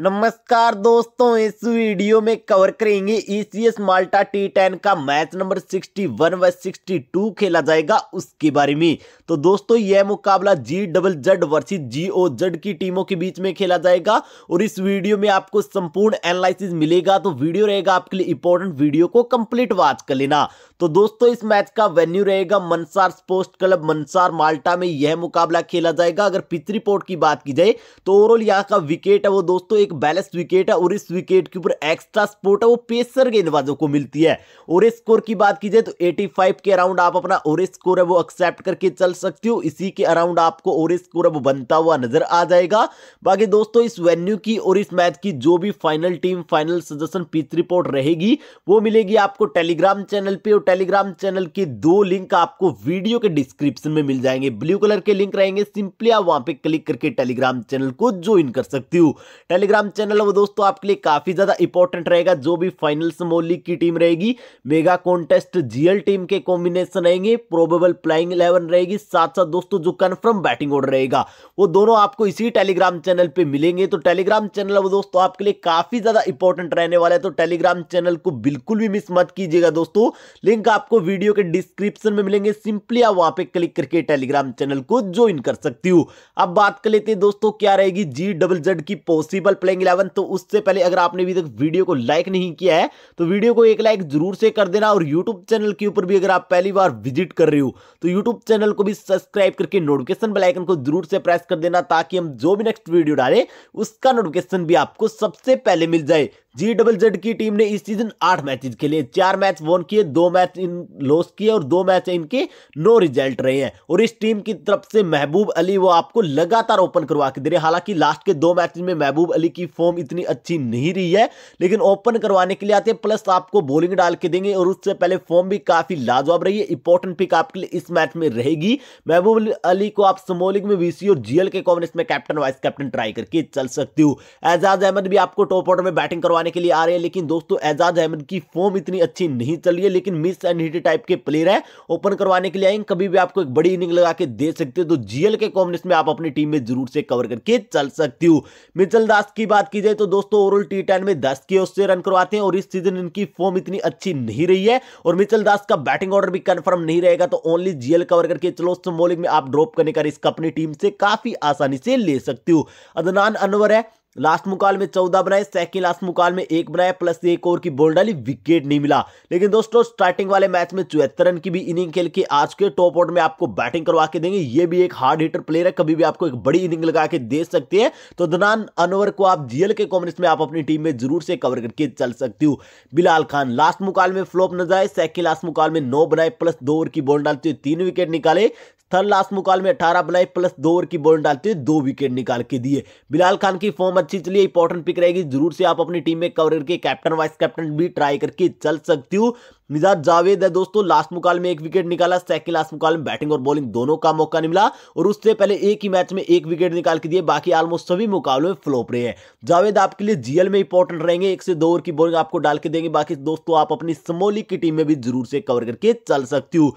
नमस्कार दोस्तों इस वीडियो में कवर करेंगे ECS e Malta T ten का मैच नंबर 61 व 62 खेला जाएगा उसके बारे में तो दोस्तों यह मुकाबला G double Z versus G O Z की टीमों के बीच में खेला जाएगा और इस वीडियो में आपको संपूर्ण एनालिसिस मिलेगा तो वीडियो रहेगा आपके लिए इंपॉर्टेंट वीडियो को कंप्लीट वॉच कर लेना तो दोस्तों इस मैच का वेन्यू रहेगा मनसार स्पोर्ट्स क्लब मनसार माल्टा में यह मुकाबला खेला जाएगा अगर पिच रिपोर्ट की बात की जाए तो ओवरऑल यहाँ का विकेट है वो दोस्तों एक बैलेंस विकेट है और इस विकेट के ऊपर एक्स्ट्रा स्पोर्ट है वो पेसर गेंदबाजों को मिलती है और स्कोर की बात की जाए तो 85 के अराउंड आप अपना और स्कोर है वो एक्सेप्ट करके चल सकते हो इसी के अराउंड आपको और स्कोर है वो बनता हुआ नजर आ जाएगा बाकी दोस्तों इस वेन्यू की और इस मैच की जो भी final team final suggestion pitch report रहेगी वो मिलेगी आपको टेलीग्राम चैनल पर और टेलीग्राम चैनल के दो लिंक आपको वीडियो के डिस्क्रिप्शन में मिल जाएंगे ब्लू कलर के लिंक रहेंगे सिंपली आप वहां पर क्लिक करके टेलीग्राम चैनल को ज्वाइन कर सकती हूँ टेलीग्राम टेलीग्राम चैनल है वो दोस्तों आपके लिए काफी ज्यादा इंपॉर्टेंट रहेगा जो भी फाइनल स्मॉल की टीम रहेगी मेगा कॉन्टेस्ट जीएल टीम के कॉम्बिनेशन रहेंगे प्रोबेबल प्लाइंग इलेवन रहेगी साथ साथ दोस्तों जो कन्फर्म बैटिंग ऑर्डर रहेगा वो दोनों आपको इसी टेलीग्राम चैनल पर मिलेंगे तो टेलीग्राम चैनल वो दोस्तों आपके लिए काफी ज्यादा इंपॉर्टेंट रहने वाला है तो टेलीग्राम चैनल को बिल्कुल भी मिस मत कीजिएगा दोस्तों लिंक आपको वीडियो के डिस्क्रिप्शन में मिलेंगे सिंपली आप वहां पे क्लिक करके टेलीग्राम चैनल को ज्वाइन कर सकती हो अब बात कर लेते हैं दोस्तों क्या रहेगी जी डबल जेड की पॉसिबल प्लेइंग इलेवन तो उससे पहले अगर आपने अभी तक वीडियो को लाइक नहीं किया है तो वीडियो को एक लाइक जरूर से कर देना और यूट्यूब चैनल के ऊपर भी अगर आप पहली बार विजिट कर रहे हो तो यूट्यूब चैनल को भी सब्सक्राइब करके नोटिफिकेशन बेलाइकन को जरूर से प्रेस कर देना ताकि हम जो भी नेक्स्ट वीडियो डालें उसका नोटिफिकेशन भी आपको सबसे पहले मिल जाए जी डबल जेड की टीम ने इस सीजन आठ मैचेज खेले चार मैच वोन किए दो मैच इन लॉस किए और दो मैच इनके नो रिजल्ट रहे हैं और इस टीम की तरफ से महबूब अली वो आपको लगातार ओपन करवा के दे रहे हैं हालांकि लास्ट के दो मैच में महबूब अली की फॉर्म इतनी अच्छी नहीं रही है लेकिन ओपन करवाने के लिए आते हैं प्लस आपको बॉलिंग डाल के देंगे और उससे पहले फॉर्म भी काफी लाजवाब रही है इंपॉर्टेंट पिक आपके लिए इस मैच में रहेगी महबूब अली को आप समोलिंग में वीसी और जीएल के कॉम्बिनेशन में कैप्टन वाइस कैप्टन ट्राई करके चल सकती हूँ एजाज अहमद भी आपको टॉप ऑर्डर में बैटिंग करवाने के लिए आ रहे हैं लेकिन दोस्तों एजाज अहमद की फॉर्म इतनी अच्छी नहीं चल रही है लेकिन मिस एंड हिट टाइप के प्लेयर है ओपन करवाने के लिए आएंगे कभी भी आपको एक बड़ी इनिंग लगा के दे सकते हो तो जीएल के कॉम्बिनेशन में आप अपनी टीम में जरूर से कवर करके चल सकती हूँ मिचल दास की बात की जाए तो दोस्तों ओवरऑल टी टेन में दस की ओर से रन करवाते हैं और इस सीजन इनकी फॉर्म इतनी अच्छी नहीं रही है और मिचल दास का बैटिंग ऑर्डर भी कन्फर्म नहीं रहेगा तो ओनली जीएल कवर करके चलो स्मोलिंग में आप ड्रॉप करने का रिस्क अपनी टीम से काफी आसानी से ले सकते हो अदनान अनवर है लास्ट मुकाल में चौदह बनाए सेकंड लास्ट मुकाल में एक बनाए प्लस एक ओवर की बोल डाली विकेट नहीं मिला लेकिन दोस्तों स्टार्टिंग वाले मैच में चौहत्तर रन की भी इनिंग खेल के आज के टॉप ऑर्डर में आपको बैटिंग करवा के देंगे ये भी एक हार्ड हिटर प्लेयर है कभी भी आपको एक बड़ी इनिंग लगा के दे सकती है तो दनान अनवर को आप जीएल के कॉम्बिनेशन में आप अपनी टीम में जरूर से कवर करके चल सकती हो बिलाल खान लास्ट मुकाल में फ्लॉप नजर आए सेकंड लास्ट मुकाल में नौ बनाए प्लस दो ओवर की बोल डालते हुए तीन विकेट निकाले थर्ड लास्ट मुकाल में अठारह बनाई प्लस दो ओवर की बॉल डालते हुए दो विकेट निकाल के दिए बिलाल खान की फॉर्म अच्छी चली इंपॉर्टेंट पिक रहेगी जरूर से आप अपनी टीम में कवर करके कैप्टन वाइस कैप्टन भी ट्राई करके चल सकती हूँ मिजाज जावेद है दोस्तों लास्ट मुकाल में एक विकेट निकाला सेकंड लास्ट मुकाल में बैटिंग और बॉलिंग दोनों का मौका नहीं मिला और उससे पहले एक ही मैच में एक विकेट निकाल के दिए बाकी ऑलमोस्ट सभी मुकाबलों में फ्लोप रहे हैं जावेद आपके लिए जीएल में इंपॉर्टेंट रहेंगे एक से दो ओवर की बॉलिंग आपको डाल के देंगे बाकी दोस्तों आप अपनी समोली की टीम में भी जरूर से कवर करके चल सकती हूँ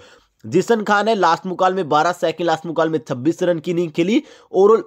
जिसन खान है लास्ट मुकाल में 12 सेकंड लास्ट मुकाल में 26 रन की इनिंग खेली ओवरऑल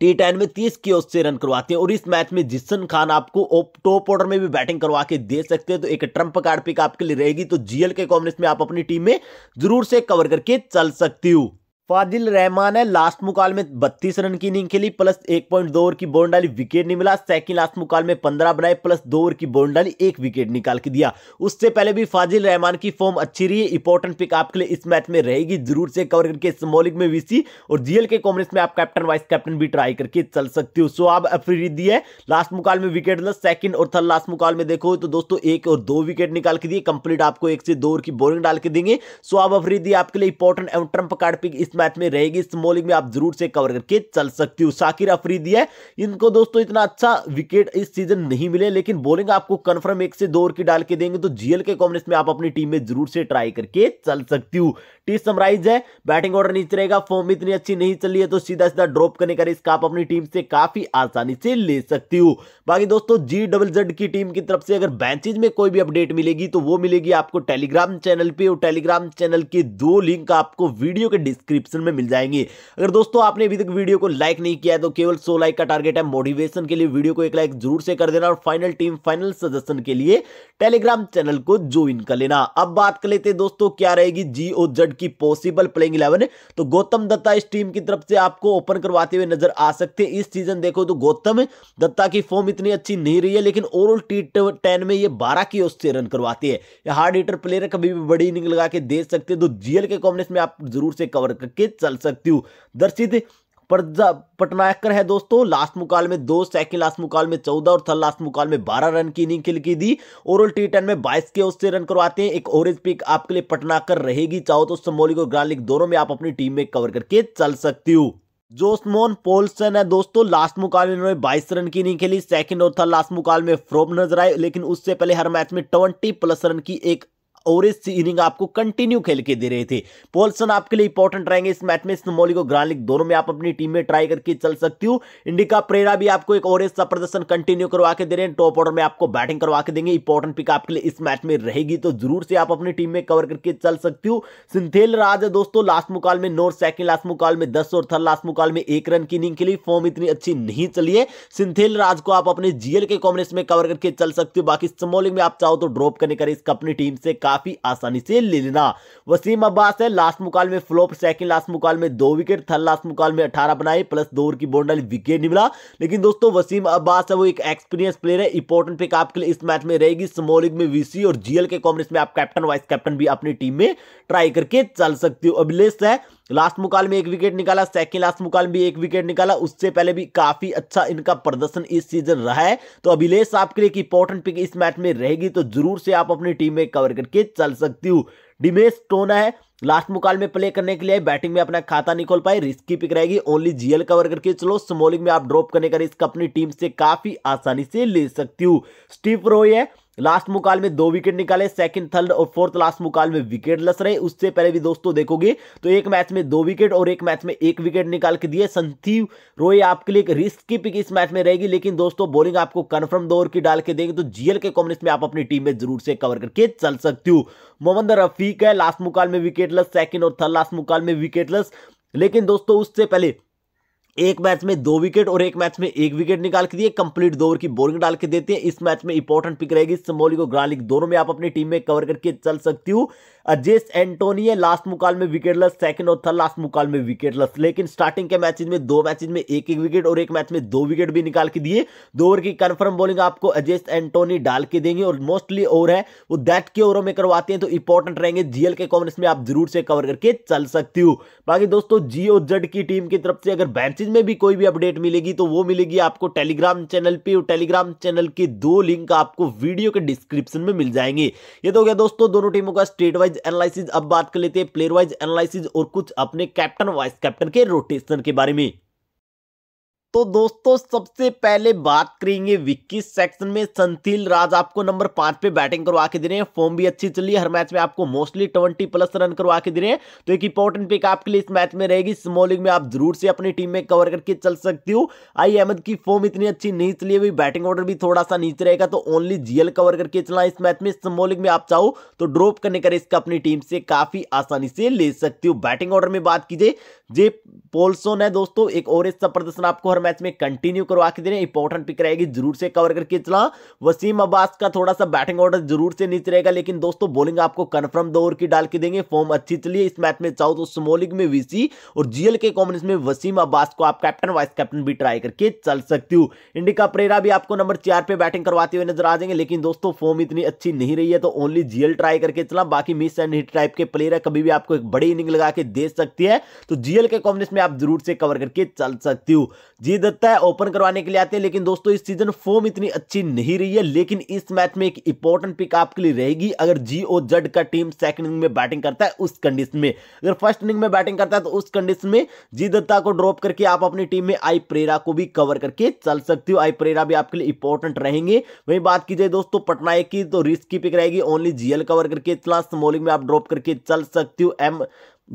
टी टेन में तीस ओर से रन करवाते हैं और इस मैच में जिसन खान आपको टॉप ऑर्डर में भी बैटिंग करवा के दे सकते हैं तो एक ट्रंप कार्ड पिक आपके लिए रहेगी तो जीएल के कॉम्बिनेशन में आप अपनी टीम में जरूर से कवर करके चल सकती हूँ फादिल रहमान है लास्ट मुकाल में बत्तीस रन की इनिंग खेली प्लस एक पॉइंट दो ओवर की डाली विकेट नहीं मिला सेकंड लास्ट मुकाल में पंद्रह बनाए प्लस दो ओवर की डाली एक विकेट निकाल के दिया उससे पहले भी फाजिल रहमान की फॉर्म अच्छी रही है इंपॉर्टेंट पिक आपके लिए इस मैच में रहेगी जरूर से कवर करके स्मॉलिंग में वीसी और जीएल के कॉम्बिनेशन में आप कैप्टन वाइस कैप्टन भी ट्राई करके चल सकती हो सो आप अफरीदी है लास्ट मुकाल में विकेट सेकंड और थर्ड लास्ट मुकाल में देखो तो दोस्तों एक और दो विकेट निकाल के दिए कंप्लीट आपको एक से दो ओवर की बॉलिंग डाल के देंगे सो आप अफरीदी आपके लिए इंपॉर्टेंट एवं ट्रम्प कार्ड पिक इस मैच में रहेगी इस बॉलिंग में आप जरूर से कवर करके चल सकती हो साकिर अफरीदी है इनको दोस्तों इतना अच्छा विकेट इस सीजन नहीं मिले लेकिन बॉलिंग आपको कन्फर्म एक से दो ओवर की डाल के देंगे तो जीएल के कॉम्बिनेशन में आप अपनी टीम में जरूर से ट्राई करके चल सकती हो टी समराइज है बैटिंग ऑर्डर नीचे रहेगा फॉर्म इतनी अच्छी नहीं चल रही है तो सीधा सीधा ड्रॉप करने का रिस्क आप अपनी टीम से काफी आसानी से ले सकती हो बाकी दोस्तों जी डबल जेड की टीम की तरफ से अगर बैचेज में कोई भी अपडेट मिलेगी तो वो मिलेगी आपको टेलीग्राम चैनल पे और टेलीग्राम चैनल के दो लिंक आपको वीडियो के डिस्क्रिप्शन डिस्क्रिप्शन में मिल जाएंगे अगर दोस्तों आपने अभी तक वीडियो को लाइक नहीं किया है तो केवल सो लाइक का टारगेट है मोटिवेशन के लिए वीडियो को एक लाइक जरूर से कर देना और फाइनल टीम फाइनल सजेशन के लिए टेलीग्राम चैनल को ज्वाइन कर लेना अब बात कर लेते दोस्तों क्या रहेगी जी ओ जड की पॉसिबल प्लेइंग इलेवन तो गौतम दत्ता इस टीम की तरफ से आपको ओपन करवाते हुए नजर आ सकते हैं इस सीजन देखो तो गौतम दत्ता की फॉर्म इतनी अच्छी नहीं रही है लेकिन ओवरऑल टी टेन में ये बारह की ओर से रन करवाती है हार्ड हिटर प्लेयर कभी भी बड़ी इनिंग लगा के दे सकते हैं तो जीएल के कॉम्बिनेशन में आप जरूर से कवर करके चल सकती हूँ दर्शित पटनायकर है दोस्तों लास्ट मुकाल में दो सेकंड लास्ट मुकाल में चौदह और थर्ड लास्ट मुकाल में बारह रन की इनिंग खेल की दी ओवरऑल टी टेन में बाईस के उससे रन करवाते हैं एक ओवरेज पिक आपके लिए पटनाकर रहेगी चाहो तो समोलिक और ग्रालिक दोनों में आप अपनी टीम में कवर करके चल सकती हूँ जोस्मोन पोलसन है दोस्तों लास्ट मुकाल में इन्होंने 22 रन की इनिंग खेली सेकंड और थर्ड लास्ट मुकाल में फ्रोम नजर आए लेकिन उससे पहले हर मैच में 20 प्लस रन की एक ओवरेज सी इनिंग आपको कंटिन्यू खेल के दे रहे थे पोलसन आपके लिए इंपॉर्टेंट रहेंगे इस मैच में स्मोलिक और ग्रानिक दोनों में आप अपनी टीम में ट्राई करके चल सकती हो इंडिका प्रेरा भी आपको एक ओवरेज सा प्रदर्शन कंटिन्यू करवा के दे रहे हैं टॉप ऑर्डर में आपको बैटिंग करवा के देंगे इंपॉर्टेंट पिक आपके लिए इस मैच में रहेगी तो जरूर से आप अपनी टीम में कवर करके चल सकती हो सिंथेल राज दोस्तों लास्ट मुकाल में नौ सेकंड लास्ट मुकाल में दस और थर्ड लास्ट मुकाल में एक रन की इनिंग खेली फॉर्म इतनी अच्छी नहीं चली है सिंथेल राज को आप अपने जीएल के कॉम्बिनेशन में कवर करके चल सकते हो बाकी समोलिंग में आप चाहो तो ड्रॉप करने करें इसका अपनी टीम से काफी आसानी से ले लेना वसीम अब्बास है लास्ट मुकाल में फ्लोप सेकंड लास्ट मुकाल में दो विकेट थर्ड लास्ट मुकाल में अठारह बनाए प्लस दो ओवर की डाली विकेट नहीं मिला लेकिन दोस्तों वसीम अब्बास है वो एक एक्सपीरियंस प्लेयर है इंपॉर्टेंट पिक आपके लिए इस मैच में रहेगी स्मॉल लीग में वीसी और जीएल के कॉम्बिनेशन में आप कैप्टन वाइस कैप्टन भी अपनी टीम में ट्राई करके चल सकते हो अभिलेष है लास्ट मुकाल में एक विकेट निकाला सेकंड लास्ट मुकाल में भी एक विकेट निकाला उससे पहले भी काफी अच्छा इनका प्रदर्शन इस सीजन रहा है तो अभिलेष आपके लिए एक इंपॉर्टेंट पिक इस मैच में रहेगी तो जरूर से आप अपनी टीम में कवर करके चल सकती हो डिमेश टोना है लास्ट मुकाल में प्ले करने के लिए बैटिंग में अपना खाता नहीं खोल पाए रिस्की पिक रहेगी ओनली जीएल कवर करके चलो स्मॉलिंग में आप ड्रॉप करने का रिस्क अपनी टीम से काफी आसानी से ले सकती हो स्टीफ रोय है लास्ट मुकाल में दो विकेट निकाले सेकंड थर्ड और फोर्थ लास्ट मुकाल में विकेट लस रहे उससे पहले भी दोस्तों देखोगे तो एक मैच में दो विकेट और एक मैच में एक विकेट निकाल के दिए संथीव रोय आपके लिए एक रिस्क की पिक इस मैच में रहेगी लेकिन दोस्तों बॉलिंग आपको कन्फर्म दो ओवर की डाल के देंगे तो जीएल के कॉम्बिनेशन में आप अपनी टीम में जरूर से कवर करके चल सकते हो मोहम्मद रफीक है लास्ट मुकाल में विकेटलेस सेकंड और थर्ड लास्ट मुकाल में विकेटलेस लेकिन दोस्तों उससे पहले एक मैच में दो विकेट और एक मैच में एक विकेट निकाल के दिए कंप्लीट दो ओवर की बोलिंग डाल के देते हैं इस मैच में इंपॉर्टेंट पिक रहेगी समोली को ग्रालिक दोनों में आप अपनी टीम में कवर करके चल सकती हूँ अजेस एंटोनी लास्ट मुकाल में विकेटलेस सेकंड और थर्ड लास्ट मुकाल में विकेटलेस लेकिन स्टार्टिंग के मैचेज में दो मैचेज में एक एक विकेट और एक मैच में दो विकेट भी निकाल के दिए दो ओवर की कन्फर्म बॉलिंग आपको अजेस एंटोनी डाल के देंगे और मोस्टली ओवर है वो दैट के ओवरों में करवाते हैं तो इंपॉर्टेंट रहेंगे जीएल के कॉमर्स में आप जरूर से कवर करके चल सकती हो बाकी दोस्तों जीओ जड की टीम की तरफ से अगर बैचेज में भी कोई भी अपडेट मिलेगी तो वो मिलेगी आपको टेलीग्राम चैनल पे और टेलीग्राम चैनल की दो लिंक आपको वीडियो के डिस्क्रिप्शन में मिल जाएंगे ये तो हो गया दोस्तों दोनों टीमों का स्टेट वाइज वाइज एनालिसिस अब बात कर लेते हैं प्लेयर वाइज एनालिसिस और कुछ अपने कैप्टन वाइस कैप्टन के रोटेशन के बारे में तो दोस्तों सबसे पहले बात करेंगे विक्की सेक्शन में संथिल राज आपको नंबर पांच पे बैटिंग करवा के दे रहे हैं फॉर्म भी अच्छी चली हर मैच में आपको मोस्टली ट्वेंटी प्लस रन करवा के दे रहे हैं तो एक इंपॉर्टेंट पिक आपके लिए इस मैच में रहेगी स्मॉलिंग में आप जरूर से अपनी टीम में कवर करके चल सकती हो आई अहमद की फॉर्म इतनी अच्छी नहीं चली अभी बैटिंग ऑर्डर भी थोड़ा सा नीचे रहेगा तो ओनली जीएल कवर करके चलना इस मैच में स्मॉलिंग में आप चाहो तो ड्रॉप करने का रिस्क अपनी टीम से काफी आसानी से ले सकती हो बैटिंग ऑर्डर में बात कीजिए जे पोलसोन है दोस्तों एक और प्रदर्शन आपको हर मैच में कंटिन्यू करवा के दे रहे हैं इंपॉर्टेंट पिक रहेगी जरूर से कवर करके चला वसीम अब्बास का थोड़ा सा बैटिंग ऑर्डर जरूर से नीचे रहेगा लेकिन दोस्तों बॉलिंग आपको कन्फर्म दो ओवर की डाल के देंगे फॉर्म अच्छी चलिए इस मैच में चाहो तो स्मोलिंग में वीसी और जीएल के कॉम्बिनेशन में वसीम अब्बास को आप कैप्टन वाइस कैप्टन भी ट्राई करके चल सकती हूँ इंडिका प्रेरा भी आपको नंबर चार पे बैटिंग करवाते हुए नजर आ जाएंगे लेकिन दोस्तों फॉर्म इतनी अच्छी नहीं रही है तो ओनली जीएल ट्राई करके चला बाकी मिस एंड हिट टाइप के प्लेयर है कभी भी आपको एक बड़ी इनिंग लगा के दे सकती है तो जीएल के कॉम्बिनेशन में आप जरूर से कवर करके चल सकती हूँ दे देता है ओपन करवाने के लिए आते हैं लेकिन दोस्तों इस सीजन फॉर्म इतनी अच्छी नहीं रही है लेकिन इस मैच में एक इंपॉर्टेंट पिक आपके लिए रहेगी अगर जी ओ जड का टीम सेकंड इनिंग में बैटिंग करता है उस कंडीशन में अगर फर्स्ट इनिंग में बैटिंग करता है तो उस कंडीशन में जी दत्ता को ड्रॉप करके आप अपनी टीम में आई प्रेरा को भी कवर करके चल सकती हो आई प्रेरा भी आपके लिए इंपॉर्टेंट रहेंगे वही बात की जाए दोस्तों पटनायक की तो रिस्क की पिक रहेगी ओनली जीएल कवर करके इतना स्मोलिंग में आप ड्रॉप करके चल सकती हो एम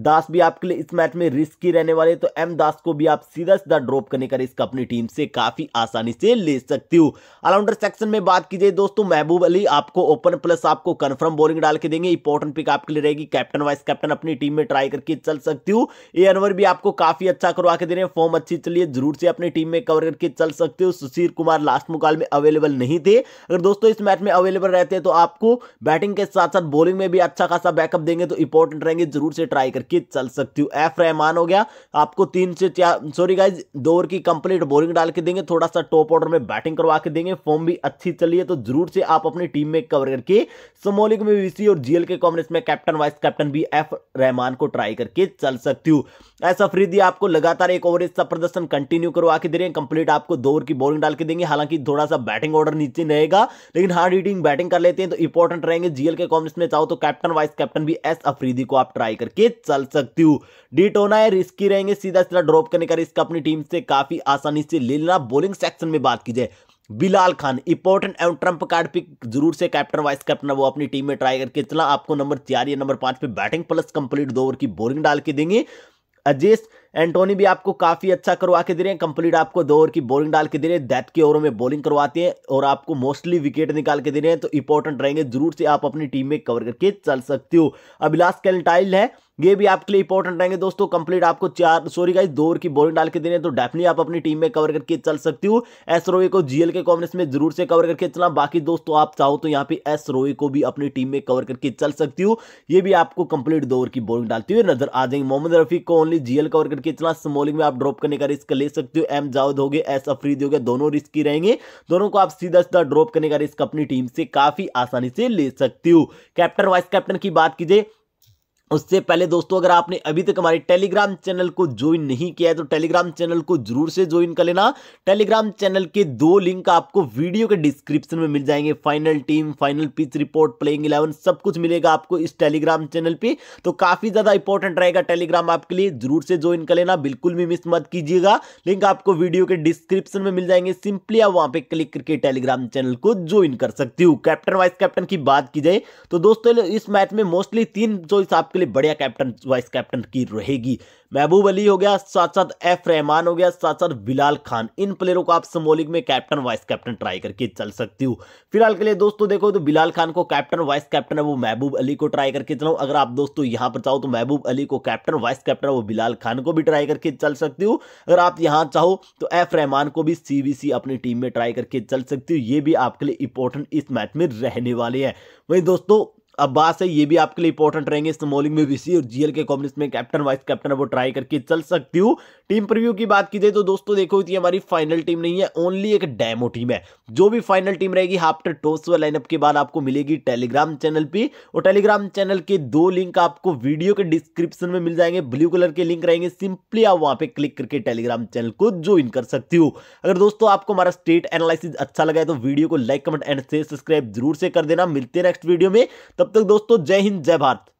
दास भी आपके लिए इस मैच में रिस्क ही रहने वाले तो एम दास को भी आप सीधा सीधा ड्रॉप करने का रिस्क अपनी टीम से काफी आसानी से ले सकती हो ऑलराउंडर सेक्शन में बात कीजिए दोस्तों महबूब अली आपको ओपन प्लस आपको कंफर्म बोलिंग डाल के देंगे इंपॉर्टेंट पिक आपके लिए रहेगी कैप्टन वाइस कैप्टन अपनी टीम में ट्राई करके चल सकती हो ए अनवर भी आपको काफी अच्छा करवा के दे रहे हैं फॉर्म अच्छी चलिए जरूर से अपनी टीम में कवर करके चल सकते हो सुशील कुमार लास्ट मुकाल में अवेलेबल नहीं थे अगर दोस्तों इस मैच में अवेलेबल रहते तो आपको बैटिंग के साथ साथ बॉलिंग में भी अच्छा खासा बैकअप देंगे तो इंपॉर्टेंट रहेंगे जरूर से ट्राई करके करके चल सकती हूँ एफ रहमान हो गया आपको तीन से चार सॉरी गाइज दो ओवर की कंप्लीट बॉलिंग डाल के देंगे थोड़ा सा टॉप ऑर्डर में बैटिंग करवा के देंगे फॉर्म भी अच्छी चली है तो जरूर से आप अपनी टीम में कवर करके समोलिक में वीसी और जीएल के कॉम्बिनेशन में कैप्टन वाइस कैप्टन भी एफ रहमान को ट्राई करके चल सकती हूँ ऐसा फ्रीदी आपको लगातार एक ओवर इसका प्रदर्शन कंटिन्यू करवा के दे रहे हैं कंप्लीट आपको दो ओवर की बॉलिंग डाल के देंगे हालांकि थोड़ा सा बैटिंग ऑर्डर नीचे रहेगा लेकिन हार्ड हीटिंग बैटिंग कर लेते हैं तो इंपॉर्टेंट रहेंगे जीएल के कॉम्बिनेशन में चाहो तो कैप्टन वाइस कैप्टन भी एस अफरीदी को आप ट्राई करके चल सकती हूँ डिटोना है रिस्की रहेंगे सीधा सीधा ड्रॉप करने का रिस्क अपनी टीम से काफी आसानी से ले लेना बॉलिंग सेक्शन में बात की जाए बिलाल खान इंपॉर्टेंट एवं ट्रंप कार्ड पिक जरूर से कैप्टन वाइस कैप्टन वो अपनी टीम में ट्राई करके चला आपको नंबर चार या नंबर पांच पे बैटिंग प्लस कंप्लीट दो ओवर की बोलिंग डाल के देंगे अजेश एंटोनी भी आपको काफी अच्छा करवा के दे रहे हैं कंप्लीट आपको दो ओवर की बॉलिंग डाल के दे रहे हैं डेथ के ओवरों में बॉलिंग करवाते हैं और आपको मोस्टली विकेट निकाल के दे रहे हैं तो इंपॉर्टेंट रहेंगे जरूर से आप अपनी टीम में कवर करके चल सकते हो अभिलाष कैलेंटाइल है ये भी आपके लिए इंपॉर्टेंट रहेंगे दोस्तों कंप्लीट आपको चार सॉरी गाइस दो ओवर की बॉलिंग डाल के देने तो डेफिनेटली आप अपनी टीम में कवर करके चल सकती हो एस रोए को जीएल के कॉम्बिनेशन में जरूर से कवर करके चलना बाकी दोस्तों आप चाहो तो यहाँ पे एस रोए को भी अपनी टीम में कवर करके चल सकती हो ये भी आपको कंप्लीट दो ओवर की बॉलिंग डालती हुई नजर आ जाएंगे मोहम्मद रफीक को ओनली जीएल कवर करके चलना स्मोलिंग में आप ड्रॉप करने का रिस्क ले सकते हो एम जावद हो गए एस अफरीद हो गए दोनों रिस्क ही रहेंगे दोनों को आप सीधा सीधा ड्रॉप करने का रिस्क अपनी टीम से काफी आसानी से ले सकती हो कैप्टन वाइस कैप्टन की बात कीजिए उससे पहले दोस्तों अगर आपने अभी तक हमारे टेलीग्राम चैनल को ज्वाइन नहीं किया है तो टेलीग्राम चैनल को जरूर से ज्वाइन कर लेना टेलीग्राम चैनल के दो लिंक आपको वीडियो के डिस्क्रिप्शन में मिल जाएंगे final team final pitch report playing eleven सब कुछ मिलेगा आपको इस टेलीग्राम चैनल पर तो काफी ज्यादा इंपॉर्टेंट रहेगा टेलीग्राम आपके लिए जरूर से ज्वाइन कर लेना बिल्कुल भी मिस मत कीजिएगा लिंक आपको वीडियो के डिस्क्रिप्शन में मिल जाएंगे सिंपली आप वहां पर क्लिक करके टेलीग्राम चैनल को ज्वाइन कर सकती हूँ कैप्टन वाइस कैप्टन की बात की जाए तो दोस्तों इस मैच में मोस्टली तीन चॉइस आपके आपके लिए बढ़िया कैप्टन वाइस कैप्टन की रहेगी महबूब अली हो गया साथ साथ एफ रहमान हो गया साथ साथ बिलाल खान इन प्लेयरों को आप समो में कैप्टन वाइस कैप्टन ट्राई करके चल सकती हो फिलहाल के लिए दोस्तों देखो तो बिलाल खान को कैप्टन वाइस कैप्टन है वो महबूब अली को ट्राई करके चलो अगर आप दोस्तों यहां पर चाहो तो महबूब अली को कैप्टन वाइस कैप्टन वो बिलाल खान को भी ट्राई करके चल सकती हो अगर आप यहां चाहो तो एफ रहमान को भी सीबीसी अपनी टीम में ट्राई करके चल सकती हो ये भी आपके लिए इंपॉर्टेंट इस मैच में रहने वाले हैं वही दोस्तों अब्बास है ये भी आपके लिए इंपॉर्टेंट रहेंगे इस बॉलिंग में वीसी और जीएल के कॉम्बिनेशन में कैप्टन वाइस कैप्टन वो ट्राई करके चल सकती हूँ टीम प्रीव्यू की बात की जाए तो दोस्तों देखो ये हमारी फाइनल टीम नहीं है ओनली एक डेमो टीम है जो भी फाइनल टीम रहेगी आफ्टर टॉस लाइनअप के बाद आपको मिलेगी टेलीग्राम चैनल पर और टेलीग्राम चैनल के दो लिंक आपको वीडियो के डिस्क्रिप्शन में मिल जाएंगे ब्लू कलर के लिंक रहेंगे सिंपली आप वहाँ पर क्लिक करके टेलीग्राम चैनल को ज्वाइन कर सकती हो अगर दोस्तों आपको हमारा स्टेट एनालिसिस अच्छा लगा तो वीडियो को लाइक कमेंट एंड सब्सक्राइब जरूर से कर देना मिलते हैं नेक्स्ट वीडियो में तब तब तक दोस्तों जय हिंद जय भारत